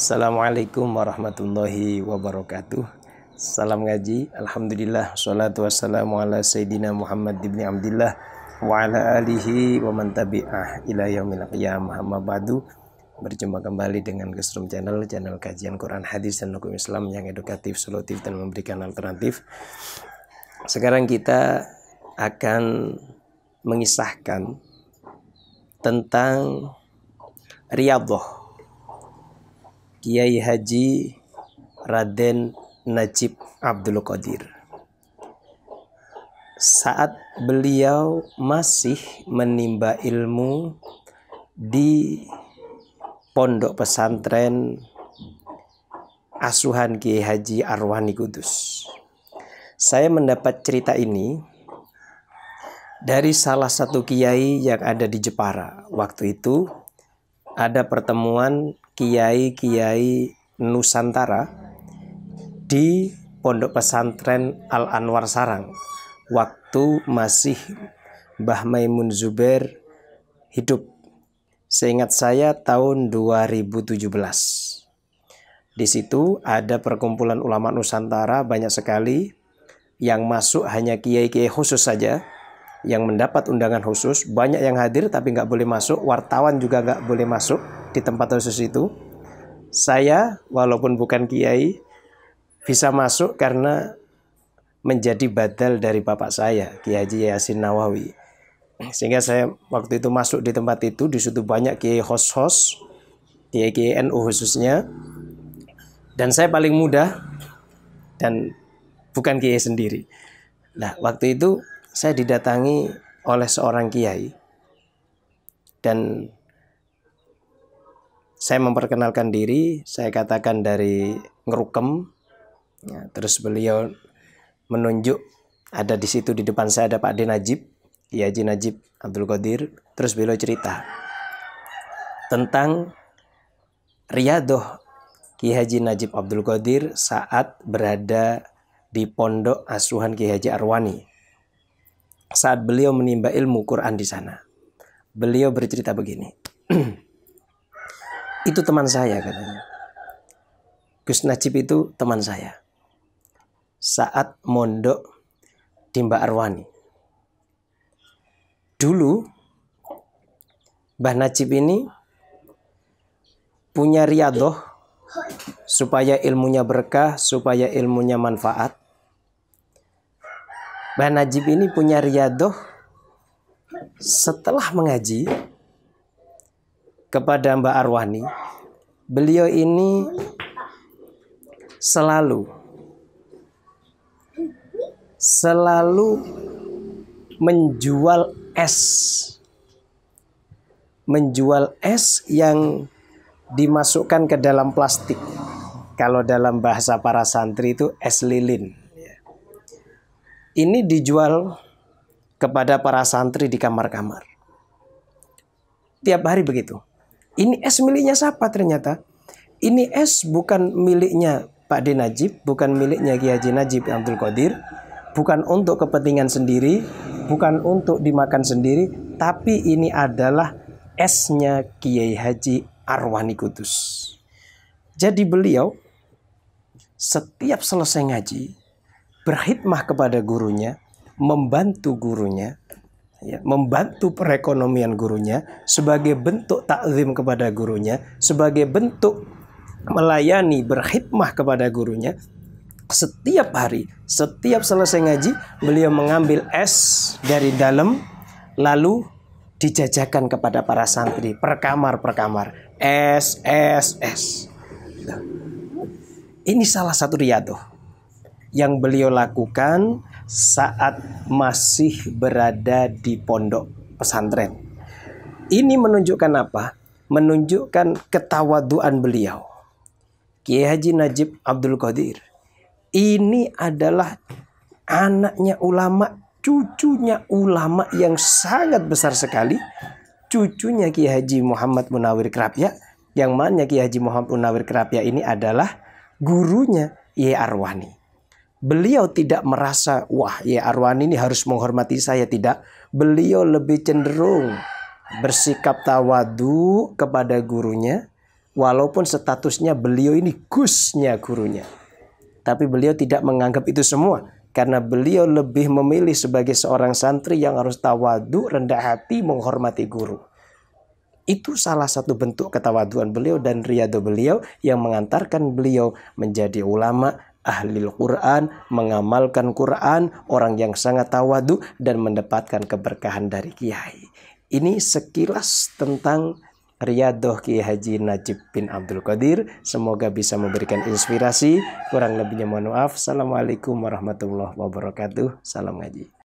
Assalamualaikum warahmatullahi wabarakatuh Salam ngaji Alhamdulillah Salatu wassalamu ala Sayyidina Muhammad ibn Abdullah. Wa ala alihi wa man tabi'ah ila yaumil qiyamah ba'du Berjumpa kembali dengan Gesrum Channel, channel kajian Quran Hadis dan Hukum Islam yang edukatif, solutif, dan memberikan alternatif. Sekarang kita akan mengisahkan tentang riyadhah Kiai Haji Raden Najib Abdul Qadir. Saat beliau masih menimba ilmu di pondok pesantren asuhan Kiai Haji Arwani Kudus. Saya mendapat cerita ini dari salah satu kiai yang ada di Jepara. Waktu itu ada pertemuan kiai-kiai Nusantara di Pondok Pesantren Al Anwar Sarang waktu masih Mbah Maimun Zubair hidup. Seingat saya tahun 2017. Di situ ada perkumpulan ulama Nusantara banyak sekali yang masuk hanya kiai-kiai khusus saja yang mendapat undangan khusus banyak yang hadir tapi nggak boleh masuk wartawan juga nggak boleh masuk di tempat khusus itu, saya walaupun bukan kiai bisa masuk karena menjadi badal dari bapak saya, Kiai Haji Yasin Nawawi. Sehingga saya waktu itu masuk di tempat itu, di situ banyak kiai host-host, kiai-kiai NU khususnya. Dan saya paling muda dan bukan kiai sendiri. Nah, waktu itu saya didatangi oleh seorang kiai dan saya memperkenalkan diri, saya katakan dari Ngerukem. Ya, terus beliau menunjuk ada di situ di depan saya ada Pak D Najib, Kiai Haji Najib Abdul Qadir. Terus beliau cerita tentang Riyadoh Kiai Haji Najib Abdul Qadir saat berada di pondok asuhan Kiai Haji Arwani. Saat beliau menimba ilmu Quran di sana. Beliau bercerita begini. itu teman saya katanya. Gus Najib itu teman saya. Saat mondok di Mbak Arwani. Dulu Mbah Najib ini punya riadoh supaya ilmunya berkah, supaya ilmunya manfaat. Mbah Najib ini punya riadoh setelah mengaji kepada Mbak Arwani. Beliau ini selalu selalu menjual es menjual es yang dimasukkan ke dalam plastik kalau dalam bahasa para santri itu es lilin ini dijual kepada para santri di kamar-kamar tiap hari begitu ini es miliknya siapa ternyata? Ini es bukan miliknya Pak D. Najib, bukan miliknya Kiai Haji Najib Abdul Qadir, bukan untuk kepentingan sendiri, bukan untuk dimakan sendiri, tapi ini adalah esnya Kiai Haji Arwani Kudus. Jadi beliau setiap selesai ngaji berkhidmah kepada gurunya, membantu gurunya, ya, membantu perekonomian gurunya sebagai bentuk takzim kepada gurunya, sebagai bentuk melayani berkhidmah kepada gurunya. Setiap hari, setiap selesai ngaji, beliau mengambil es dari dalam lalu dijajakan kepada para santri per kamar per kamar. Es, es, es. Ini salah satu riadoh yang beliau lakukan saat masih berada di pondok pesantren. Ini menunjukkan apa? Menunjukkan ketawaduan beliau. Kiai Haji Najib Abdul Qadir. Ini adalah anaknya ulama, cucunya ulama yang sangat besar sekali. Cucunya Kiai Haji Muhammad Munawir Kerapya. Yang mana Kiai Haji Muhammad Munawir Kerapya ini adalah gurunya Ye Arwani. Beliau tidak merasa, wah ya Arwani ini harus menghormati saya. Tidak. Beliau lebih cenderung bersikap tawadu kepada gurunya. Walaupun statusnya beliau ini gusnya gurunya. Tapi beliau tidak menganggap itu semua. Karena beliau lebih memilih sebagai seorang santri yang harus tawadu, rendah hati, menghormati guru. Itu salah satu bentuk ketawaduan beliau dan riado beliau yang mengantarkan beliau menjadi ulama, ahli al Quran, mengamalkan Quran, orang yang sangat tawadu dan mendapatkan keberkahan dari kiai. Ini sekilas tentang Riyadoh Kiai Haji Najib bin Abdul Qadir. Semoga bisa memberikan inspirasi. Kurang lebihnya mohon maaf. Assalamualaikum warahmatullahi wabarakatuh. Salam ngaji.